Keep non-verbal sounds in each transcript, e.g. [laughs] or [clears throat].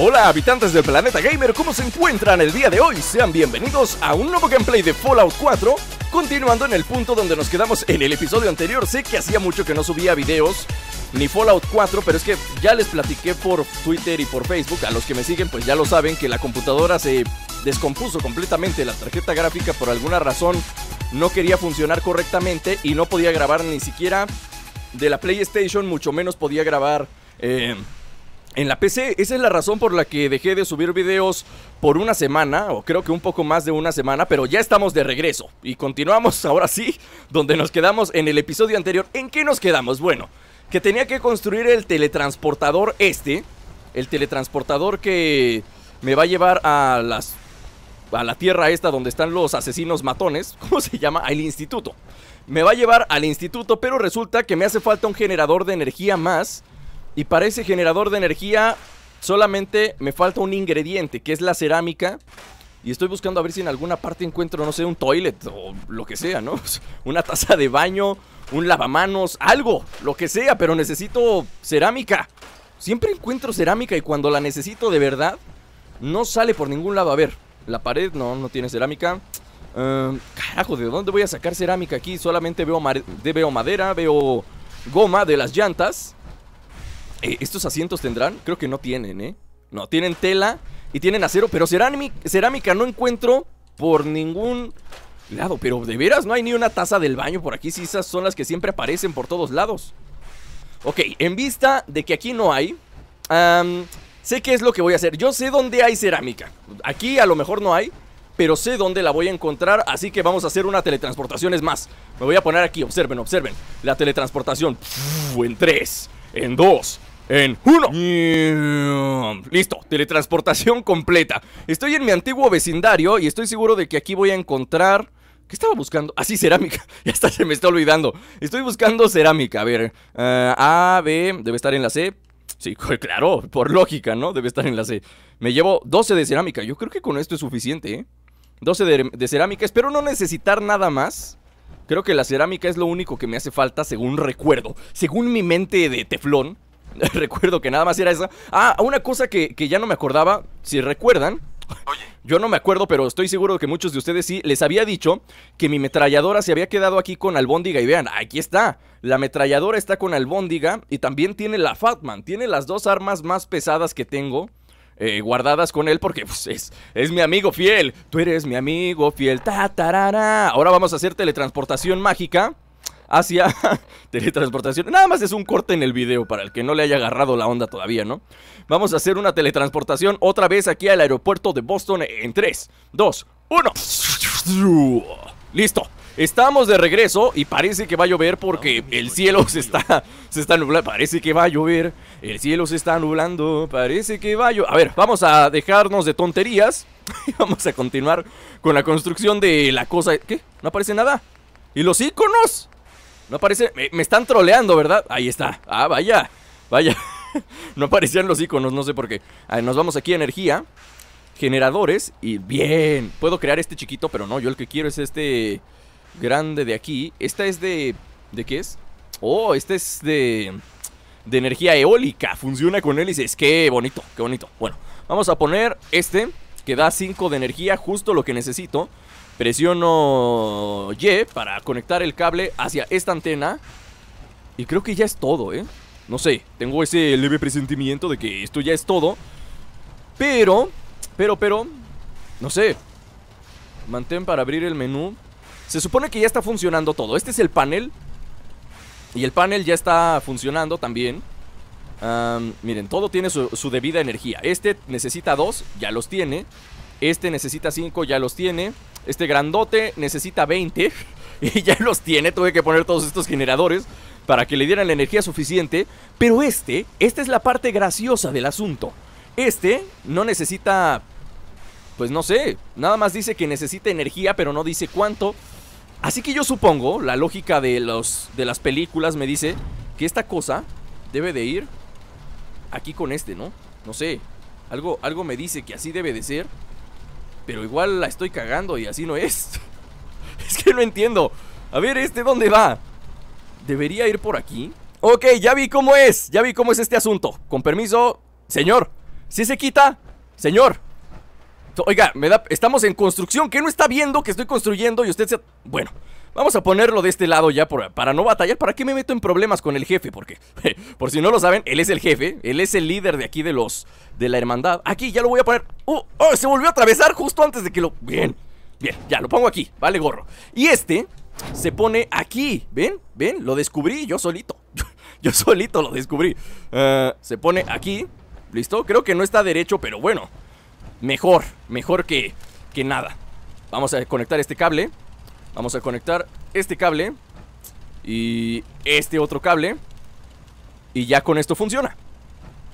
Hola habitantes del planeta gamer, ¿cómo se encuentran el día de hoy? Sean bienvenidos a un nuevo gameplay de Fallout 4 Continuando en el punto donde nos quedamos en el episodio anterior Sé que hacía mucho que no subía videos ni Fallout 4, pero es que ya les platiqué por Twitter y por Facebook, a los que me siguen pues ya lo saben que la computadora se descompuso completamente, la tarjeta gráfica por alguna razón no quería funcionar correctamente y no podía grabar ni siquiera de la PlayStation, mucho menos podía grabar... Eh, en la PC. Esa es la razón por la que dejé de subir videos por una semana, o creo que un poco más de una semana, pero ya estamos de regreso. Y continuamos [laughs] ahora sí, donde nos quedamos en el episodio anterior. ¿En qué nos quedamos? Bueno, que tenía que construir el teletransportador este, el teletransportador que me va a llevar a las a la tierra esta donde están los asesinos matones, [laughs] ¿cómo se llama? Al instituto. Me va a llevar al instituto, pero resulta que me hace falta un generador de energía más y para ese generador de energía solamente me falta un ingrediente, que es la cerámica. Y estoy buscando a ver si en alguna parte encuentro, no sé, un toilet o lo que sea, ¿no? [laughs] Una taza de baño, un lavamanos, algo, lo que sea, pero necesito cerámica. Siempre encuentro cerámica y cuando la necesito de verdad, no sale por ningún lado. A ver, la pared no, no tiene cerámica. Em, carajo, ¿de dónde voy a sacar cerámica aquí? Solamente veo, veo madera, veo goma de las llantas. Eh, ¿Estos asientos tendrán? Creo que no tienen, ¿eh? No, tienen tela y tienen acero, pero cerámica, cerámica no encuentro por ningún lado. Pero de veras, no hay ni una taza del baño por aquí, si esas son las que siempre aparecen por todos lados. Ok, en vista de que aquí no hay, sé qué es lo que voy a hacer. Yo sé dónde hay cerámica. Aquí a lo mejor no hay, pero sé dónde la voy a encontrar, así que vamos a hacer una teletransportación es más. Me voy a poner aquí, observen, observen. La teletransportación, en tres en dos en uno. Listo, teletransportación completa. Estoy en mi antiguo vecindario y estoy seguro de que aquí voy a encontrar... ¿Qué estaba buscando? Ah, sí, cerámica. [laughs] Ya está, se me está olvidando. Estoy buscando cerámica. A ver, eh, A, B, debe estar en la C. Sí, [laughs] claro, por lógica, ¿no? Debe estar en la C. Me llevo 12 de cerámica. Yo creo que con esto es suficiente, ¿eh? 12 de, de cerámica. Espero no necesitar nada más. Creo que la cerámica es lo único que me hace falta según recuerdo. Según mi mente de teflón, [laughs] recuerdo que nada más era esa. Ah, una cosa que, ya no me acordaba, si recuerdan, Yo no me acuerdo, pero estoy seguro que muchos de ustedes sí les había dicho que mi metralladora se había quedado aquí con albóndiga y vean, aquí está. La metralladora está con albóndiga y también tiene la Fatman, tiene las dos armas más pesadas que tengo. Eh, guardadas con él porque pues, es, es mi amigo fiel. Tú eres mi amigo fiel. Ahora vamos a hacer teletransportación mágica hacia [laughs] teletransportación. Nada más es un corte en el video para el que no le haya agarrado la onda todavía, ¿no? Vamos a hacer una teletransportación otra vez aquí al aeropuerto de Boston en 3, 2, 1. Listo. Estamos de regreso y parece que va a llover porque el cielo se está, se está nublando. Parece que va a llover. El cielo se está nublando. Parece que va a llover. A ver, vamos a dejarnos de tonterías. [laughs] vamos a continuar con la construcción de la cosa. ¿Qué? ¿No aparece nada? ¿Y los iconos? No aparece. Me, están troleando, ¿verdad? Ahí está. Ah, vaya. Vaya. [laughs] no aparecían los iconos, no sé por qué. nos vamos aquí a energía. Generadores. Y bien. Puedo crear este chiquito, pero no. Yo el que quiero es este grande de aquí. Esta es de... ¿De qué es? Oh, este es de... De energía eólica. Funciona con hélices. Qué bonito, qué bonito. Bueno, vamos a poner este que da 5 de energía, justo lo que necesito. Presiono Y para conectar el cable hacia esta antena. Y creo que ya es todo, ¿eh? No sé, tengo ese leve presentimiento de que esto ya es todo. Pero, pero, pero, no sé. Mantén para abrir el menú. Se supone que ya está funcionando todo. Este es el panel. Y el panel ya está funcionando también. miren, todo tiene su, su, debida energía. Este necesita dos, ya los tiene. Este necesita cinco, ya los tiene. Este grandote necesita 20 [laughs] y ya los tiene. Tuve que poner todos estos generadores para que le dieran la energía suficiente. Pero este, esta es la parte graciosa del asunto. Este no necesita, pues no sé, nada más dice que necesita energía, pero no dice cuánto. Así que yo supongo, la lógica de, los, de las películas me dice que esta cosa debe de ir aquí con este, ¿no? No sé, algo, algo me dice que así debe de ser pero igual la estoy cagando y así no es. [laughs] es que no entiendo. A ver, ¿este dónde va? ¿Debería ir por aquí? Ok, ya vi cómo es, ya vi cómo es este asunto. Con permiso, señor. Si se quita, señor. Oiga, me da, estamos en construcción. ¿Qué no está viendo que estoy construyendo y usted se... Bueno, Vamos a ponerlo de este lado ya para no batallar. ¿Para qué me meto en problemas con el jefe? Porque, [laughs] por si no lo saben, él es el jefe. Él es el líder de aquí de los... De la hermandad. Aquí, ya lo voy a poner. ¡Oh! ¡Oh! Se volvió a atravesar justo antes de que lo... Bien. Bien, ya, lo pongo aquí. Vale, gorro. Y este se pone aquí. ¿Ven? ¿Ven? Lo descubrí yo solito. [laughs] yo solito lo descubrí. Eh, se pone aquí. ¿Listo? Creo que no está derecho, pero bueno. Mejor. Mejor que, que nada. Vamos a conectar este cable. Vamos a conectar este cable y este otro cable. Y ya con esto funciona.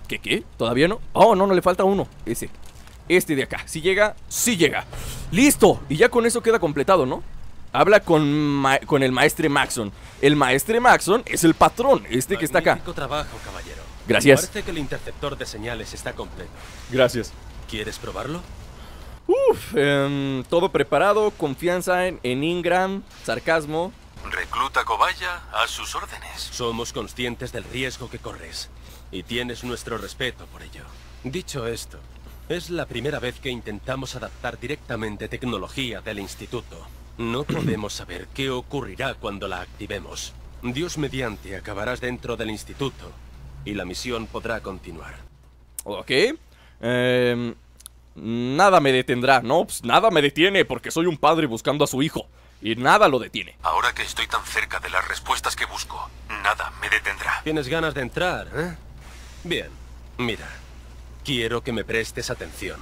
¿Qué qué? ¿Todavía no? Oh, no, no le falta uno. Ese. Este de acá. Si llega, sí llega. ¡Listo! Y ya con eso queda completado, ¿no? Habla con, con el maestre Maxon. El maestre Maxon es el patrón, este que está acá. trabajo, caballero. Gracias. Parece que el interceptor de señales está completo. Gracias. ¿Quieres probarlo? Uf, em, todo preparado, confianza en, en Ingram, sarcasmo. Recluta cobaya a sus órdenes. Somos conscientes del riesgo que corres y tienes nuestro respeto por ello. Dicho esto, es la primera vez que intentamos adaptar directamente tecnología del instituto. No [clears throat] podemos saber qué ocurrirá cuando la activemos. Dios mediante acabarás dentro del instituto y la misión podrá continuar. Ok. Eh, Nada me detendrá, ¿no? Pues, nada me detiene porque soy un padre buscando a su hijo. Y nada lo detiene. Ahora que estoy tan cerca de las respuestas que busco, nada me detendrá. ¿Tienes ganas de entrar, eh? Bien, mira. Quiero que me prestes atención.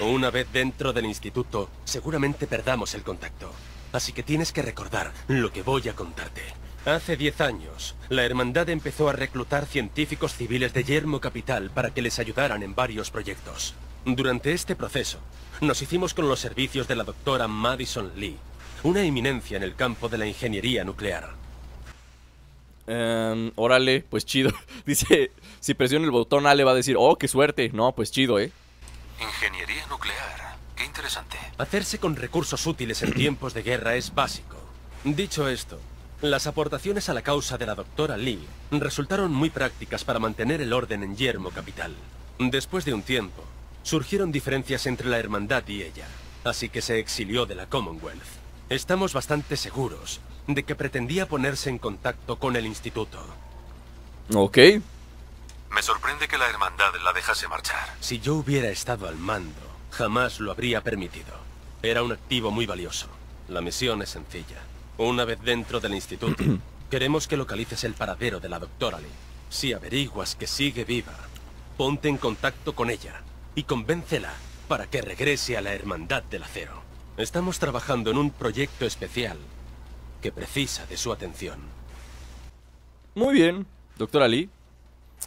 Una vez dentro del instituto, seguramente perdamos el contacto. Así que tienes que recordar lo que voy a contarte. Hace 10 años, la Hermandad empezó a reclutar científicos civiles de Yermo Capital para que les ayudaran en varios proyectos. Durante este proceso, nos hicimos con los servicios de la doctora Madison Lee, una eminencia en el campo de la ingeniería nuclear. Em, órale, pues chido. [laughs] Dice, si presiona el botón A le va a decir, oh, qué suerte. No, pues chido, ¿eh? Ingeniería nuclear. Qué interesante. Hacerse con recursos útiles en tiempos de guerra es básico. Dicho esto, las aportaciones a la causa de la doctora Lee resultaron muy prácticas para mantener el orden en Yermo Capital. Después de un tiempo, surgieron diferencias entre la hermandad y ella, así que se exilió de la Commonwealth. Estamos bastante seguros de que pretendía ponerse en contacto con el instituto. Ok. Me sorprende que la hermandad la dejase marchar. Si yo hubiera estado al mando, jamás lo habría permitido. Era un activo muy valioso. La misión es sencilla. Una vez dentro del instituto, [clears throat] queremos que localices el paradero de la doctora Lee. Si averiguas que sigue viva, ponte en contacto con ella y convéncela para que regrese a la Hermandad del Acero. Estamos trabajando en un proyecto especial que precisa de su atención. Muy bien, doctora Lee.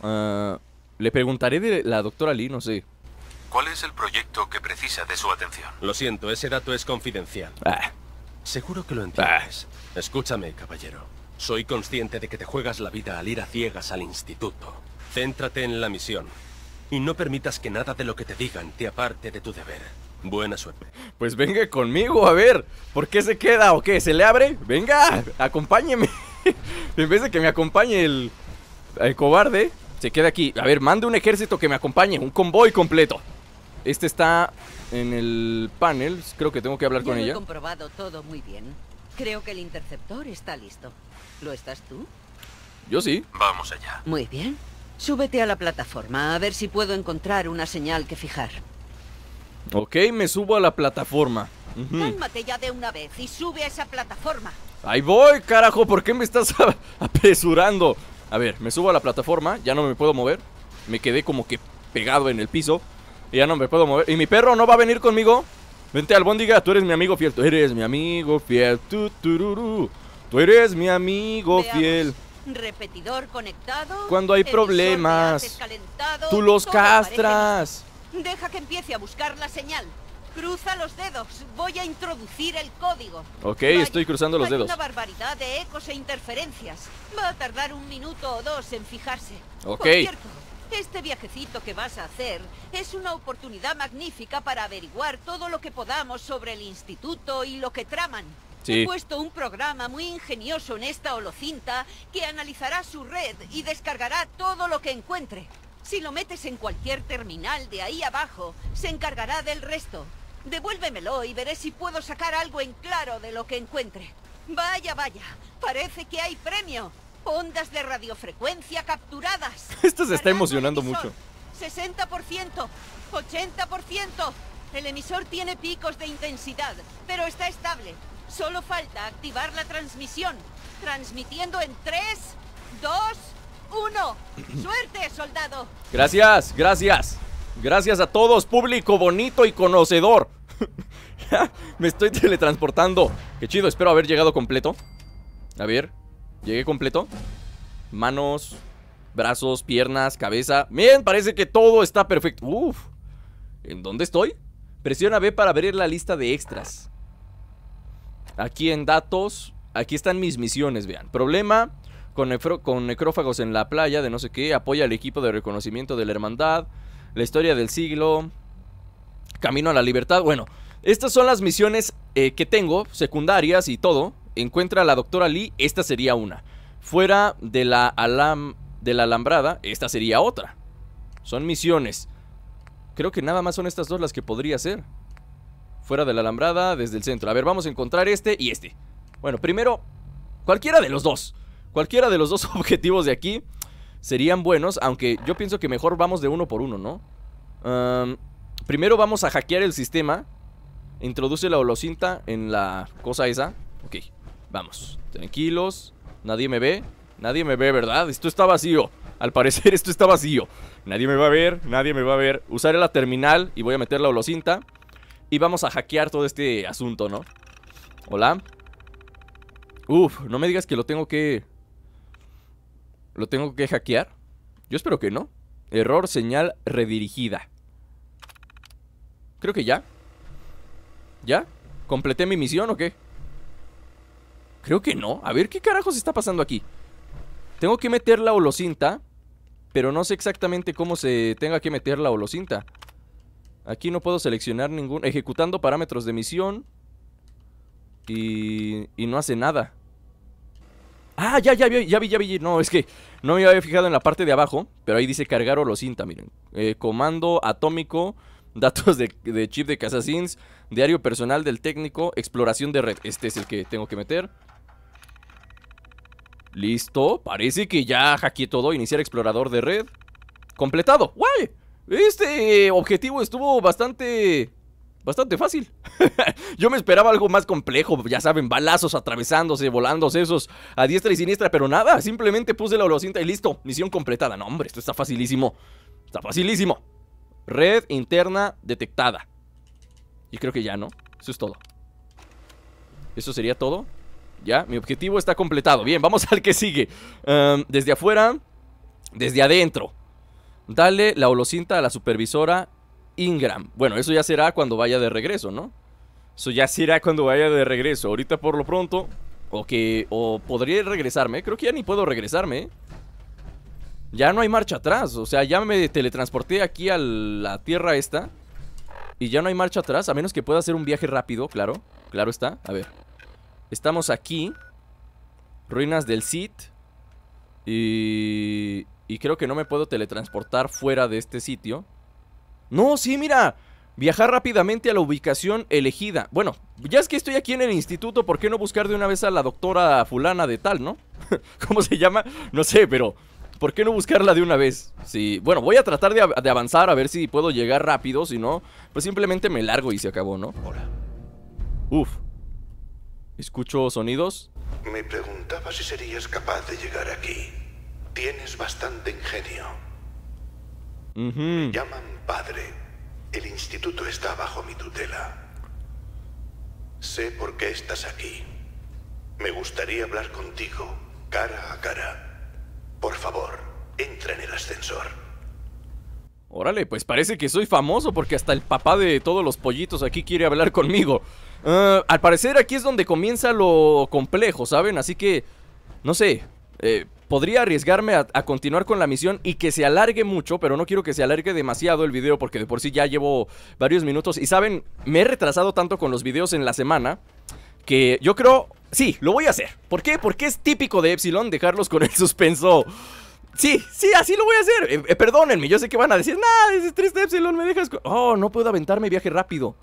Ah, le preguntaré de la doctora Lee, no sé. ¿Cuál es el proyecto que precisa de su atención? Lo siento, ese dato es confidencial. Ah. Seguro que lo ah. entiendes. Escúchame, caballero. Soy consciente de que te juegas la vida al ir a ciegas al instituto. Céntrate en la misión. Y no permitas que nada de lo que te digan te aparte de tu deber. Buena suerte. Pues venga conmigo, a ver. ¿Por qué se queda o qué? ¿Se le abre? Venga, acompáñeme. [laughs] en vez de que me acompañe el, cobarde, se queda aquí. A ver, mande un ejército que me acompañe, un convoy completo. Este está en el panel, creo que tengo que hablar con ella. He comprobado todo muy bien. Creo que el interceptor está listo. ¿Lo estás tú? Yo sí. Vamos allá. Muy bien. Súbete a la plataforma, a ver si puedo encontrar una señal que fijar. Ok, me subo a la plataforma. ya de una vez y sube a esa plataforma. Ahí voy, carajo, ¿por qué me estás [laughs] apresurando? A ver, me subo a la plataforma, ya no me puedo mover. Me quedé como que pegado en el piso. ya no me puedo mover. ¿Y mi perro no va a venir conmigo? Vente al bondiga, tú eres mi amigo fiel. Tú eres mi amigo fiel. Tú, Tú eres mi amigo fiel. Repetidor conectado. Cuando hay problemas, tú los castras. Deja que empiece a buscar la señal. Cruza los dedos. Voy a introducir el código. Ok, estoy cruzando los dedos. Una barbaridad de ecos e interferencias. Va a tardar un minuto o dos en fijarse. Ok. Por cierto, este viajecito que vas a hacer es una oportunidad magnífica para averiguar todo lo que podamos sobre el instituto y lo que traman. He puesto un programa muy ingenioso en esta holocinta que analizará su red y descargará todo lo que encuentre. Si lo metes en cualquier terminal de ahí abajo, se encargará del resto. Devuélvemelo y veré si puedo sacar algo en claro de lo que encuentre. Vaya, vaya, parece que hay premio. Ondas de radiofrecuencia capturadas. [laughs] Esto se está emocionando mucho. 60%, 80%. El emisor tiene picos de intensidad, pero está estable. Solo falta activar la transmisión. Transmitiendo en 3, 2, 1. ¡Suerte, soldado! Gracias, gracias. Gracias a todos, público bonito y conocedor. [laughs] Me estoy teletransportando. Qué chido, espero haber llegado completo. A ver, llegué completo. Manos, brazos, piernas, cabeza. Bien, parece que todo está perfecto. Uf. ¿En dónde estoy? Presiona B para abrir la lista de extras. Aquí en datos, aquí están mis misiones, vean. Problema con, necrófagos en la playa de no sé qué. Apoya al equipo de reconocimiento de la hermandad. La historia del siglo. Camino a la libertad. Bueno, estas son las misiones eh, que tengo, secundarias y todo. Encuentra a la doctora Lee, esta sería una. Fuera de la, alam de la alambrada, esta sería otra. Son misiones. Creo que nada más son estas dos las que podría ser Fuera de la alambrada, desde el centro. A ver, vamos a encontrar este y este. Bueno, primero, cualquiera de los dos. Cualquiera de los dos [laughs] objetivos de aquí serían buenos, aunque yo pienso que mejor vamos de uno por uno, ¿no? primero vamos a hackear el sistema. Introduce la holocinta en la cosa esa. Ok, vamos. Tranquilos. Nadie me ve. Nadie me ve, ¿verdad? Esto está vacío. Al parecer esto está vacío. Nadie me va a ver, nadie me va a ver. Usaré la terminal y voy a meter la holocinta. Y vamos a hackear todo este asunto, ¿no? Hola. Uf, no me digas que lo tengo que... ¿Lo tengo que hackear? Yo espero que no. Error, señal redirigida. Creo que ya. ¿Ya? ¿Completé mi misión o qué? Creo que no. A ver, ¿qué carajos está pasando aquí? Tengo que meter la holocinta, pero no sé exactamente cómo se tenga que meter la holocinta. Aquí no puedo seleccionar ningún... Ejecutando parámetros de misión. Y, y no hace nada. Ah, ya, ya, ya, ya vi, ya vi. No, es que no me había fijado en la parte de abajo. Pero ahí dice cargar cinta, miren. Eh, comando atómico. [laughs] Datos de, chip de Casasins. Diario personal del técnico. Exploración de red. Este es el que tengo que meter. Listo. Parece que ya hackeé todo. Iniciar explorador de red. Completado. ¡Guay! Este objetivo estuvo bastante... Bastante fácil. [laughs] Yo me esperaba algo más complejo, ya saben, balazos atravesándose, volándose esos a diestra y siniestra, pero nada, simplemente puse la holocinta y listo, misión completada. No, hombre, esto está facilísimo. Está facilísimo. Red interna detectada. Y creo que ya, ¿no? Eso es todo. Eso sería todo. Ya, mi objetivo está completado. Bien, vamos [laughs] al que sigue. Em, desde afuera, desde adentro. Dale la holocinta a la supervisora Ingram. Bueno, eso ya será cuando vaya de regreso, ¿no? Eso ya será cuando vaya de regreso. Ahorita por lo pronto... O que... O podría regresarme. Creo que ya ni puedo regresarme. ¿eh? Ya no hay marcha atrás. O sea, ya me teletransporté aquí a la tierra esta. Y ya no hay marcha atrás. A menos que pueda hacer un viaje rápido, claro. Claro está. A ver. Estamos aquí. Ruinas del Sith. Y... Y creo que no me puedo teletransportar fuera de este sitio. No, sí, mira. Viajar rápidamente a la ubicación elegida. Bueno, ya es que estoy aquí en el instituto, ¿por qué no buscar de una vez a la doctora fulana de tal, no? [laughs] ¿Cómo se llama? No sé, pero... ¿Por qué no buscarla de una vez? Sí, bueno, voy a tratar de, de avanzar a ver si puedo llegar rápido, si no, pues simplemente me largo y se acabó, ¿no? Hola. Uf. Escucho sonidos. Me preguntaba si serías capaz de llegar aquí. Tienes bastante ingenio. Me llaman padre. El instituto está bajo mi tutela. Sé por qué estás aquí. Me gustaría hablar contigo, cara a cara. Por favor, entra en el ascensor. Órale, pues parece que soy famoso porque hasta el papá de todos los pollitos aquí quiere hablar conmigo. Ah, al parecer aquí es donde comienza lo complejo, ¿saben? Así que, no sé, eh, podría arriesgarme a, continuar con la misión y que se alargue mucho, pero no quiero que se alargue demasiado el video porque de por sí ya llevo varios minutos. Y saben, me he retrasado tanto con los videos en la semana que yo creo... Sí, lo voy a hacer. ¿Por qué? Porque es típico de Epsilon dejarlos con el suspenso... Sí, sí, así lo voy a hacer. Eh, eh, perdónenme, yo sé que van a decir, nada, es triste Epsilon, me dejas... Oh, no puedo aventarme viaje rápido.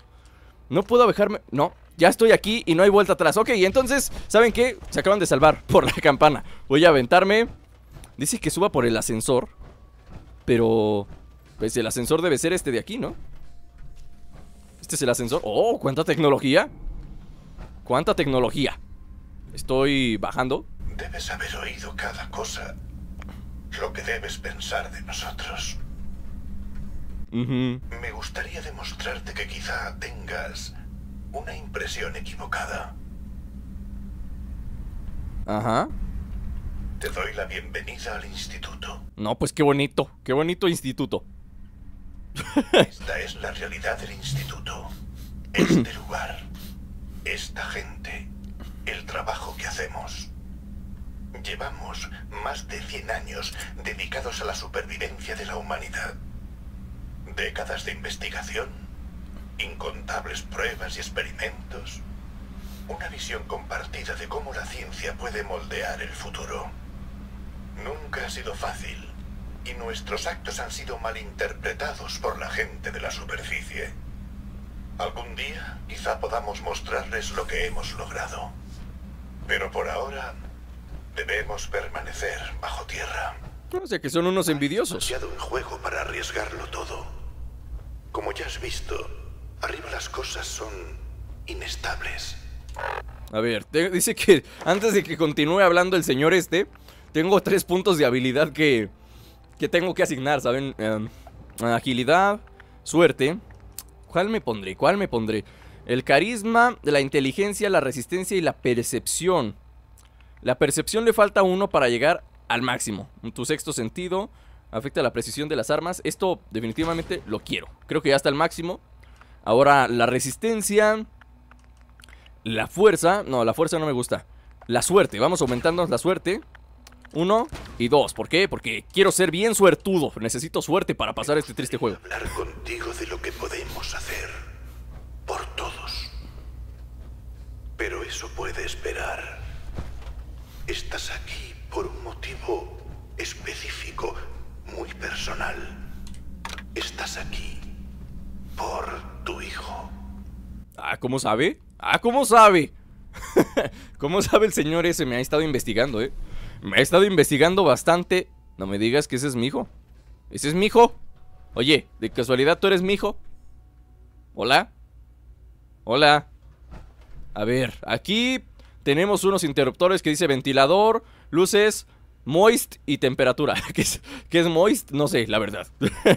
No puedo dejarme... No, ya estoy aquí y no hay vuelta atrás. Ok, entonces, ¿saben qué? Se acaban de salvar [laughs] por la campana. Voy a aventarme. Dice que suba por el ascensor. Pero... Pues el ascensor debe ser este de aquí, ¿no? Este es el ascensor. ¡Oh! ¿Cuánta tecnología? ¿Cuánta tecnología? Estoy bajando. Debes haber oído cada cosa. Lo que debes pensar de nosotros. Me gustaría demostrarte que quizá tengas una impresión equivocada. Ajá. Te doy la bienvenida al instituto. No, pues qué bonito, qué bonito instituto. [laughs] Esta es la realidad del instituto. Este lugar, esta gente, el trabajo que hacemos. Llevamos más de 100 años dedicados a la supervivencia de la humanidad. Décadas de investigación, incontables pruebas y experimentos. Una visión compartida de cómo la ciencia puede moldear el futuro. Nunca ha sido fácil, y nuestros actos han sido malinterpretados por la gente de la superficie. Algún día quizá podamos mostrarles lo que hemos logrado. Pero por ahora debemos permanecer bajo tierra. O sea que son unos envidiosos. juego para arriesgarlo todo. Como ya has visto, arriba las cosas son inestables. A ver, dice que antes de que continúe hablando el señor este, tengo tres puntos de habilidad que, tengo que asignar, ¿saben? Em, agilidad, suerte. ¿Cuál me pondré? ¿Cuál me pondré? El carisma, la inteligencia, la resistencia y la percepción. La percepción le falta uno para llegar al máximo. En tu sexto sentido, afecta la precisión de las armas. Esto definitivamente lo quiero. Creo que ya está al máximo. Ahora, la resistencia. La fuerza. No, la fuerza no me gusta. La suerte. Vamos aumentando la suerte. Uno y dos. ¿Por qué? Porque quiero ser bien suertudo. Necesito suerte para pasar este triste juego. Hablar contigo de lo que podemos hacer. Por todos. Pero eso puede esperar. Estás aquí por un motivo específico muy personal. Estás aquí por tu hijo. Ah, ¿cómo sabe? Ah, ¿cómo sabe? [laughs] ¿Cómo sabe el señor ese? Me ha estado investigando, ¿eh? Me ha estado investigando bastante. No me digas que ese es mi hijo. ¿Ese es mi hijo? Oye, ¿de casualidad tú eres mi hijo? ¿Hola? ¿Hola? A ver, aquí tenemos unos interruptores que dice ventilador, luces, Moist y temperatura. [laughs] ¿Qué es, es, moist? No sé, la verdad.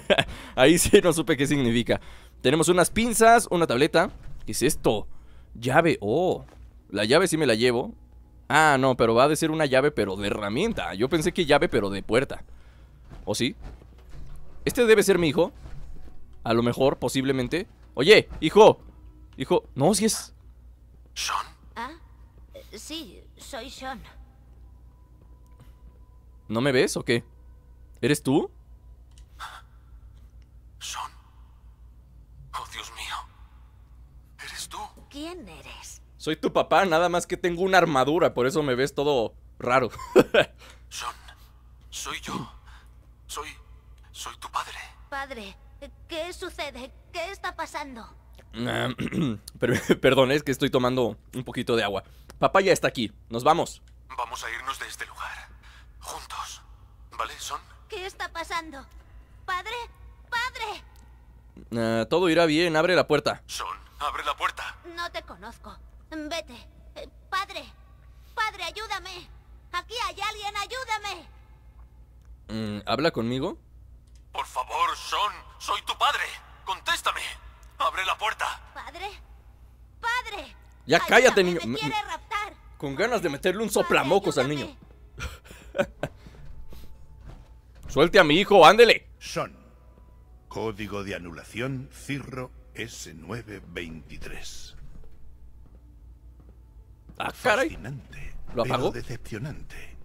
[laughs] Ahí sí no supe qué significa. Tenemos unas pinzas, una tableta. ¿Qué es esto? Llave. Oh, la llave sí me la llevo. Ah, no, pero va a ser una llave, pero de herramienta. Yo pensé que llave, pero de puerta. ¿O sí? Este debe ser mi hijo. A lo mejor, posiblemente. Oye, hijo. Hijo. No, si es. Sean. Ah, sí, soy Sean. ¿No me ves o qué? ¿Eres tú? Son. Oh, Dios mío. ¿Eres tú? ¿Quién eres? Soy tu papá, nada más que tengo una armadura, por eso me ves todo raro. Son. [laughs] Soy yo. Soy. Soy tu padre. Padre, ¿qué sucede? ¿Qué está pasando? Ah, [clears throat] [laughs] perdón, es que estoy tomando un poquito de agua. Papá ya está aquí. Nos vamos. Vamos a irnos de este lugar. Juntos. ¿Vale, Son? ¿Qué está pasando? ¡Padre! ¡Padre! Eh, todo irá bien. Abre la puerta. Son, abre la puerta. No te conozco. Vete. Eh, padre. Padre, ayúdame. Aquí hay alguien. Ayúdame. Mm, ¿Habla conmigo? Por favor, Son. Soy tu padre. Contéstame. Abre la puerta. ¿Padre? ¡Padre! Ya cállate, niño. quiere raptar. Con ganas de meterle un soplamocos al niño. [laughs] [laughs] Suelte a mi hijo, ándele. Son. Código de anulación Cirro S923. Ah, ¿Lo decepcionante.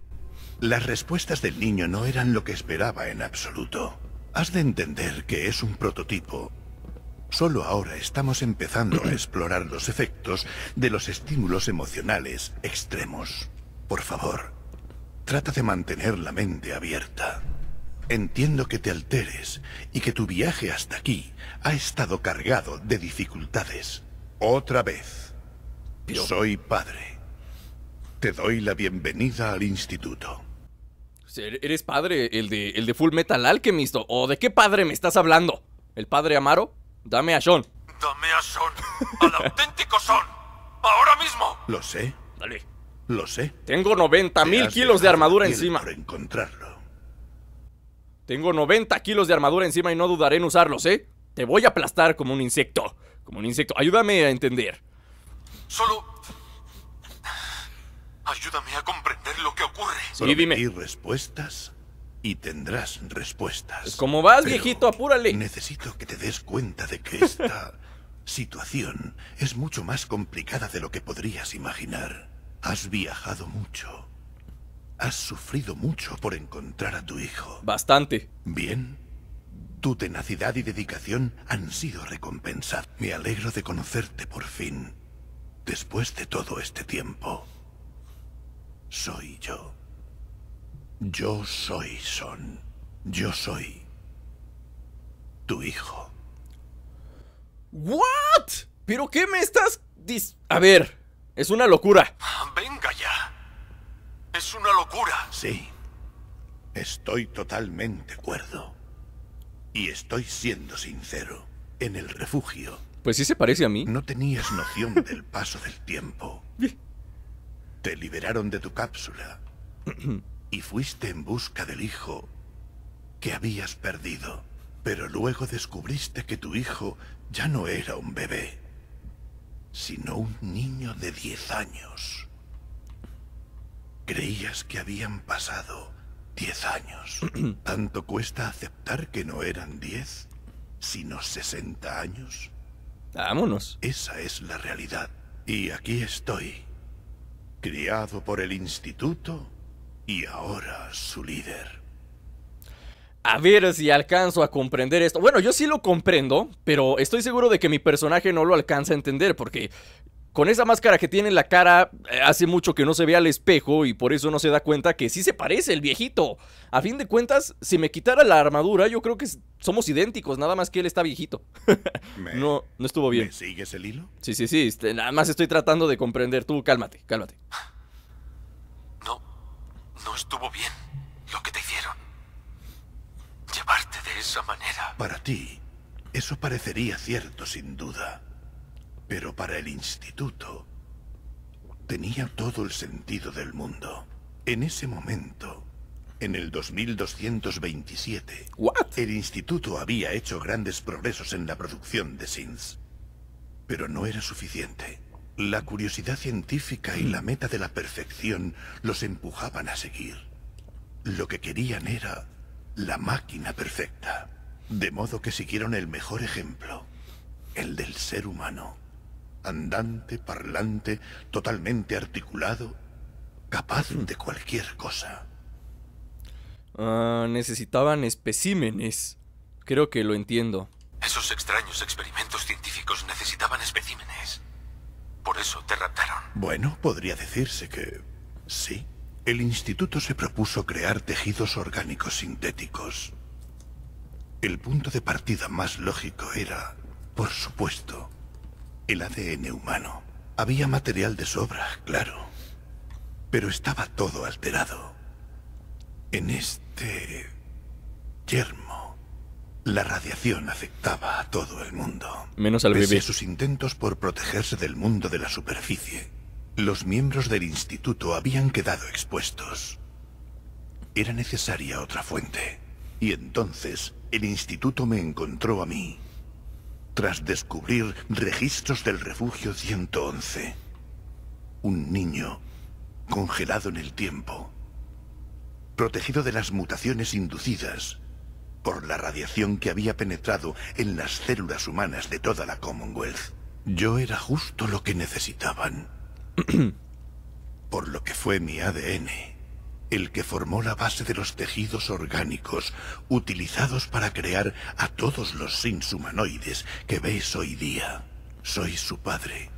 Las respuestas del niño no eran lo que esperaba en absoluto. Has de entender que es un prototipo. Solo ahora estamos empezando a explorar los efectos de los estímulos emocionales extremos. Por favor, Trata de mantener la mente abierta. Entiendo que te alteres y que tu viaje hasta aquí ha estado cargado de dificultades. Otra vez, soy padre. Te doy la bienvenida al instituto. Er-, ¿Eres padre? ¿El de, el de Full Metal Alchemist? ¿O de qué padre me estás hablando? ¿El padre Amaro? Dame a Sean. Dame a Sean. Al auténtico Sean. Ahora mismo. Lo sé. Dale. Lo sé. Tengo 90.000 kilos de armadura encima. encontrarlo. Tengo 90 kilos de armadura encima y no dudaré en usarlos, ¿eh? Te voy a aplastar como un insecto. Como un insecto. Ayúdame a entender. Solo. Ayúdame a comprender lo que ocurre. Sí, dime. Y respuestas y tendrás respuestas. ¿Cómo vas, viejito? Apúrale. Necesito que te des cuenta de que [laughs] esta situación es mucho más complicada de lo que podrías imaginar. Has viajado mucho. Has sufrido mucho por encontrar a tu hijo. Bastante. Bien. Tu tenacidad y dedicación han sido recompensadas. Me alegro de conocerte por fin. Después de todo este tiempo, soy yo. Yo soy Son. Yo soy tu hijo. ¿What? ¿Pero qué me estás A ver. Es una locura. Venga ya. Es una locura. Sí. Estoy totalmente cuerdo. Y estoy siendo sincero. En el refugio. Pues sí se parece a mí. No tenías noción del paso del tiempo. Te liberaron de tu cápsula. y fuiste en busca del hijo que habías perdido. Pero luego descubriste que tu hijo ya no era un bebé sino un niño de 10 años. Creías que habían pasado 10 años. [clears throat] ¿Tanto cuesta aceptar que no eran 10, sino 60 años? Vámonos. Esa es la realidad. Y aquí estoy, criado por el instituto y ahora su líder. A ver si alcanzo a comprender esto. Bueno, yo sí lo comprendo, pero estoy seguro de que mi personaje no lo alcanza a entender porque con esa máscara que tiene en la cara eh, hace mucho que no se vea al espejo y por eso no se da cuenta que sí se parece el viejito. A fin de cuentas, si me quitara la armadura, yo creo que somos idénticos, nada más que él está viejito. [laughs] no, no estuvo bien. ¿Me sigues el hilo? Sí, sí, sí, este, nada más estoy tratando de comprender. Tú cálmate, cálmate. No, no estuvo bien lo que te hicieron. Llevarte de esa manera. Para ti, eso parecería cierto sin duda. Pero para el instituto, tenía todo el sentido del mundo. En ese momento, en el 2227, el instituto había hecho grandes progresos en la producción de sins Pero no era suficiente. La curiosidad científica y la meta de la perfección los empujaban a seguir. Lo que querían era la máquina perfecta. De modo que siguieron el mejor ejemplo, el del ser humano. Andante, parlante, totalmente articulado, capaz hmm. de cualquier cosa. Ah, necesitaban especímenes. Creo que lo entiendo. Esos extraños experimentos científicos necesitaban especímenes. Por eso te raptaron. Bueno, podría decirse que sí el instituto se propuso crear tejidos orgánicos sintéticos. El punto de partida más lógico era, por supuesto, el ADN humano. Había material de sobra, claro, pero estaba todo alterado. En este yermo, la radiación afectaba a todo el mundo. Menos al bebé. sus intentos por protegerse del mundo de la superficie, los miembros del instituto habían quedado expuestos. Era necesaria otra fuente. Y entonces el instituto me encontró a mí, tras descubrir registros del refugio 111. Un niño congelado en el tiempo, protegido de las mutaciones inducidas por la radiación que había penetrado en las células humanas de toda la Commonwealth. Yo era justo lo que necesitaban. [clears throat] Por lo que fue mi ADN, el que formó la base de los tejidos orgánicos utilizados para crear a todos los Sins humanoides que veis hoy día. Soy su padre.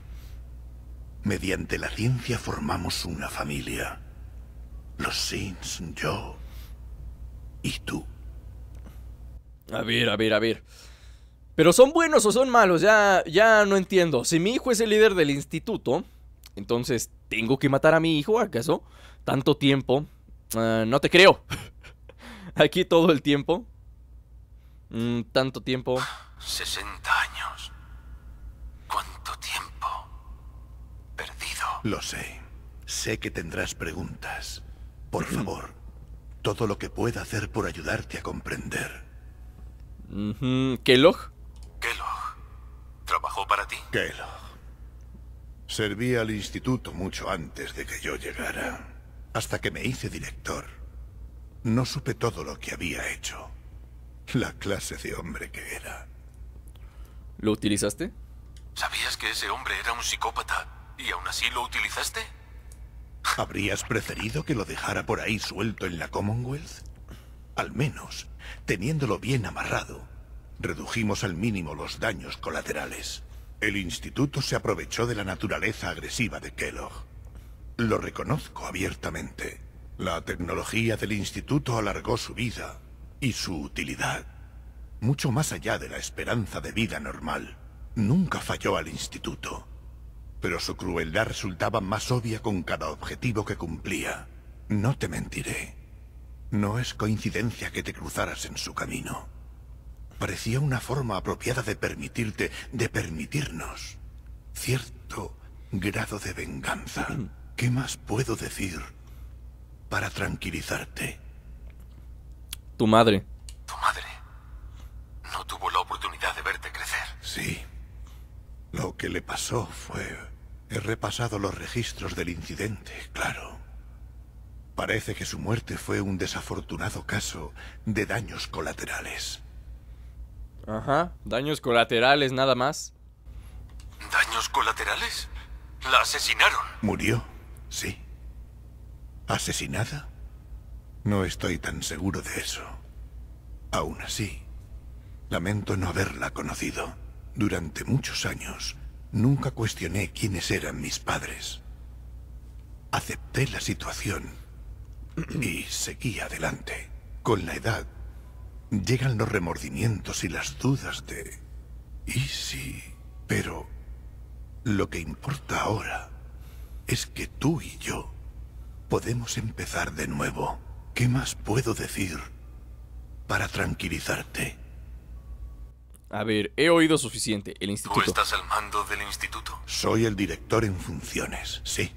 Mediante la ciencia formamos una familia. Los Sins, yo y tú. A ver, a ver, a ver. Pero son buenos o son malos, ya, ya no entiendo. Si mi hijo es el líder del instituto, entonces, ¿tengo que matar a mi hijo acaso? Tanto tiempo. Ah, no te creo. [laughs] Aquí todo el tiempo. Mm, tanto tiempo. 60 años. ¿Cuánto tiempo? Perdido. Lo sé. Sé que tendrás preguntas. Por mm. favor, todo lo que pueda hacer por ayudarte a comprender. ¿Kellogg? Kellogg. ¿Trabajó para ti? Kellogg. Serví al instituto mucho antes de que yo llegara. Hasta que me hice director. No supe todo lo que había hecho. La clase de hombre que era. ¿Lo utilizaste? ¿Sabías que ese hombre era un psicópata? ¿Y aún así lo utilizaste? ¿Habrías preferido que lo dejara por ahí suelto en la Commonwealth? Al menos, teniéndolo bien amarrado, redujimos al mínimo los daños colaterales. El instituto se aprovechó de la naturaleza agresiva de Kellogg. Lo reconozco abiertamente. La tecnología del instituto alargó su vida y su utilidad, mucho más allá de la esperanza de vida normal. Nunca falló al instituto, pero su crueldad resultaba más obvia con cada objetivo que cumplía. No te mentiré. No es coincidencia que te cruzaras en su camino. Parecía una forma apropiada de permitirte, de permitirnos, cierto grado de venganza. [clears throat] ¿Qué más puedo decir para tranquilizarte? Tu madre. Tu madre. No tuvo la oportunidad de verte crecer. Sí. Lo que le pasó fue... He repasado los registros del incidente, claro. Parece que su muerte fue un desafortunado caso de daños colaterales. Ajá, daños colaterales nada más. ¿Daños colaterales? La asesinaron. ¿Murió? Sí. ¿Asesinada? No estoy tan seguro de eso. Aún así, lamento no haberla conocido. Durante muchos años, nunca cuestioné quiénes eran mis padres. Acepté la situación y seguí adelante. Con la edad, llegan los remordimientos y las dudas de... ¿Y sí? Pero lo que importa ahora es que tú y yo podemos empezar de nuevo. ¿Qué más puedo decir para tranquilizarte? A ver, he oído suficiente. El instituto. ¿Tú estás al mando del instituto? Soy el director en funciones, sí.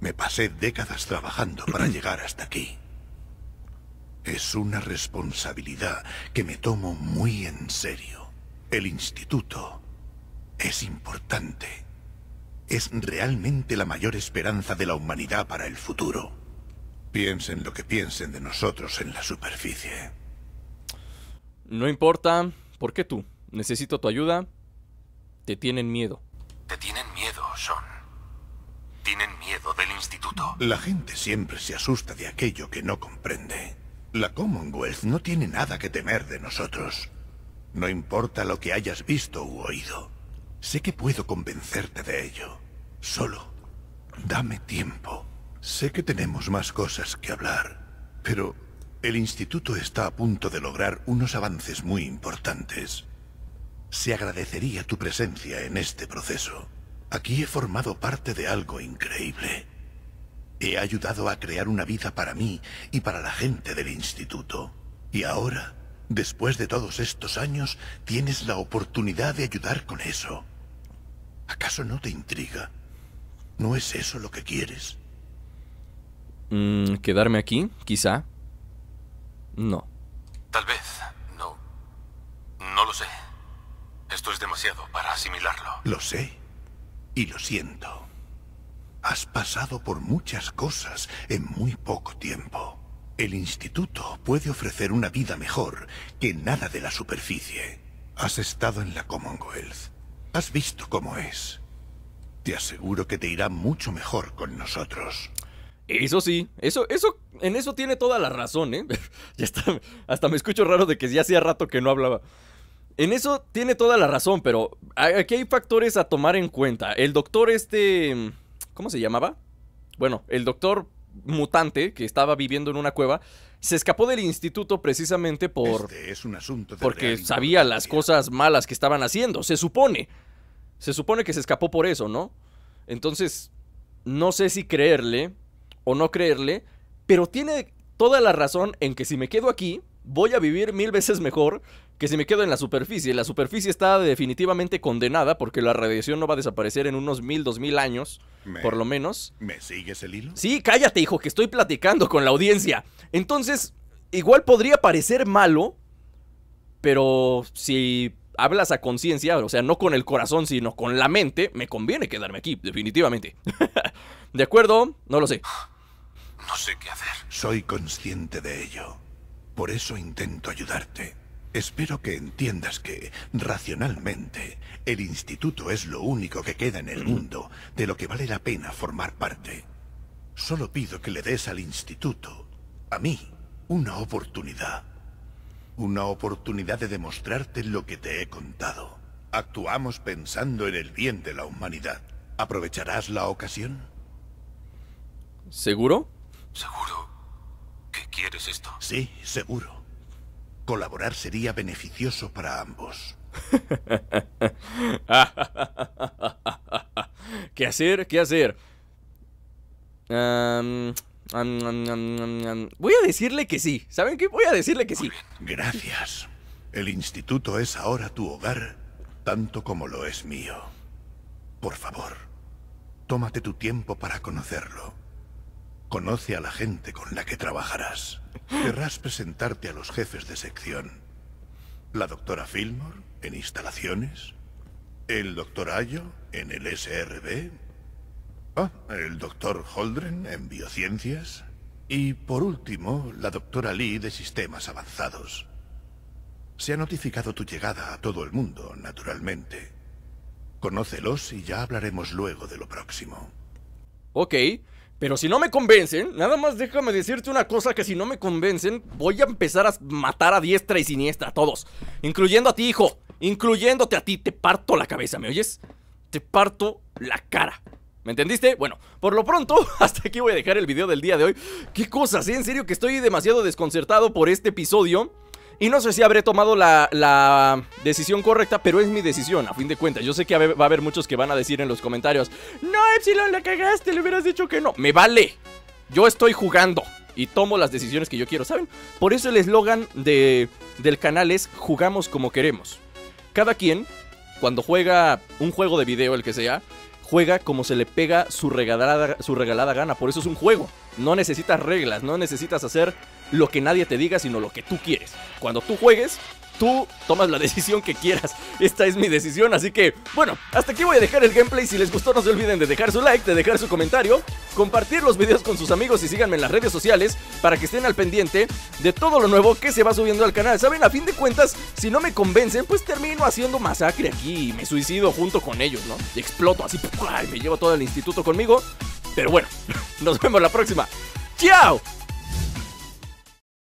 Me pasé décadas trabajando para [clears throat] llegar hasta aquí. Es una responsabilidad que me tomo muy en serio. El instituto es importante. Es realmente la mayor esperanza de la humanidad para el futuro. Piensen lo que piensen de nosotros en la superficie. No importa. ¿Por qué tú? Necesito tu ayuda. Te tienen miedo. Te tienen miedo, Sean. Tienen miedo del instituto. La gente siempre se asusta de aquello que no comprende. La Commonwealth no tiene nada que temer de nosotros. No importa lo que hayas visto u oído. Sé que puedo convencerte de ello. Solo, dame tiempo. Sé que tenemos más cosas que hablar, pero el Instituto está a punto de lograr unos avances muy importantes. Se agradecería tu presencia en este proceso. Aquí he formado parte de algo increíble. He ayudado a crear una vida para mí y para la gente del instituto. Y ahora, después de todos estos años, tienes la oportunidad de ayudar con eso. ¿Acaso no te intriga? ¿No es eso lo que quieres? Mm, ¿Quedarme aquí? Quizá. No. Tal vez. No. No lo sé. Esto es demasiado para asimilarlo. Lo sé. Y lo siento. Has pasado por muchas cosas en muy poco tiempo. El instituto puede ofrecer una vida mejor que nada de la superficie. Has estado en la Commonwealth. Has visto cómo es. Te aseguro que te irá mucho mejor con nosotros. Eso sí, eso, eso, en eso tiene toda la razón, ¿eh? [laughs] ya está, hasta me escucho raro de que ya hacía rato que no hablaba. En eso tiene toda la razón, pero aquí hay factores a tomar en cuenta. El doctor este... ¿Cómo se llamaba? Bueno, el doctor mutante que estaba viviendo en una cueva se escapó del instituto precisamente por este es un asunto de porque sabía las cosas malas que estaban haciendo, se supone. Se supone que se escapó por eso, ¿no? Entonces, no sé si creerle o no creerle, pero tiene toda la razón en que si me quedo aquí, voy a vivir mil veces mejor que si me quedo en la superficie, la superficie está definitivamente condenada porque la radiación no va a desaparecer en unos mil, dos mil años, por lo menos. ¿Me sigues el hilo? Sí, cállate, hijo, que estoy platicando con la audiencia. Entonces, igual podría parecer malo, pero si hablas a conciencia, o sea, no con el corazón, sino con la mente, me conviene quedarme aquí, definitivamente. [laughs] ¿De acuerdo? No lo sé. No sé qué hacer. Soy consciente de ello. Por eso intento ayudarte. Espero que entiendas que, racionalmente, el instituto es lo único que queda en el mm. mundo de lo que vale la pena formar parte. Solo pido que le des al instituto, a mí, una oportunidad. Una oportunidad de demostrarte lo que te he contado. Actuamos pensando en el bien de la humanidad. ¿Aprovecharás la ocasión? ¿Seguro? Seguro. ¿Qué quieres esto? Sí, seguro. Colaborar sería beneficioso para ambos. [laughs] ¿Qué hacer? ¿Qué hacer? voy a decirle que sí. ¿Saben qué? Voy a decirle que sí. Gracias. El instituto es ahora tu hogar, tanto como lo es mío. Por favor, tómate tu tiempo para conocerlo. Conoce a la gente con la que trabajarás. Querrás presentarte a los jefes de sección. La doctora Fillmore, en instalaciones. El doctor Ayo, en el SRB. Ah, el doctor Holdren, en biociencias. Y, por último, la doctora Lee, de sistemas avanzados. Se ha notificado tu llegada a todo el mundo, naturalmente. Conócelos y ya hablaremos luego de lo próximo. Ok. Pero si no me convencen, nada más déjame decirte una cosa que si no me convencen, voy a empezar a matar a diestra y siniestra a todos. Incluyendo a ti, hijo. Incluyéndote a ti. Te parto la cabeza, ¿me oyes? Te parto la cara. ¿Me entendiste? Bueno, por lo pronto, [laughs] hasta aquí voy a dejar el video del día de hoy. Qué cosas, En serio que estoy demasiado desconcertado por este episodio. Y no sé si habré tomado la, decisión correcta, pero es mi decisión, a fin de cuentas. Yo sé que va a haber muchos que van a decir en los comentarios, no, Epsilon, la cagaste, le hubieras dicho que no. Me vale. Yo estoy jugando y tomo las decisiones que yo quiero, ¿saben? Por eso el eslogan de, del canal es jugamos como queremos. Cada quien, cuando juega un juego de video, el que sea, juega como se le pega su regalada, su regalada gana. Por eso es un juego. No necesitas reglas, no necesitas hacer lo que nadie te diga, sino lo que tú quieres. Cuando tú juegues, tú tomas la [laughs] decisión que quieras. Esta es mi decisión, así que, bueno, hasta aquí voy a dejar el gameplay. Si les gustó, no se olviden de dejar su like, de dejar su comentario, compartir los videos con sus amigos y síganme en las redes sociales para que estén al pendiente de todo lo nuevo que se va subiendo al canal. Saben, a fin de cuentas, si no me convencen, pues termino haciendo masacre aquí y me suicido junto con ellos, ¿no? Y exploto así, y me llevo todo el instituto conmigo. Pero bueno, [laughs] nos vemos la próxima. ¡Chao!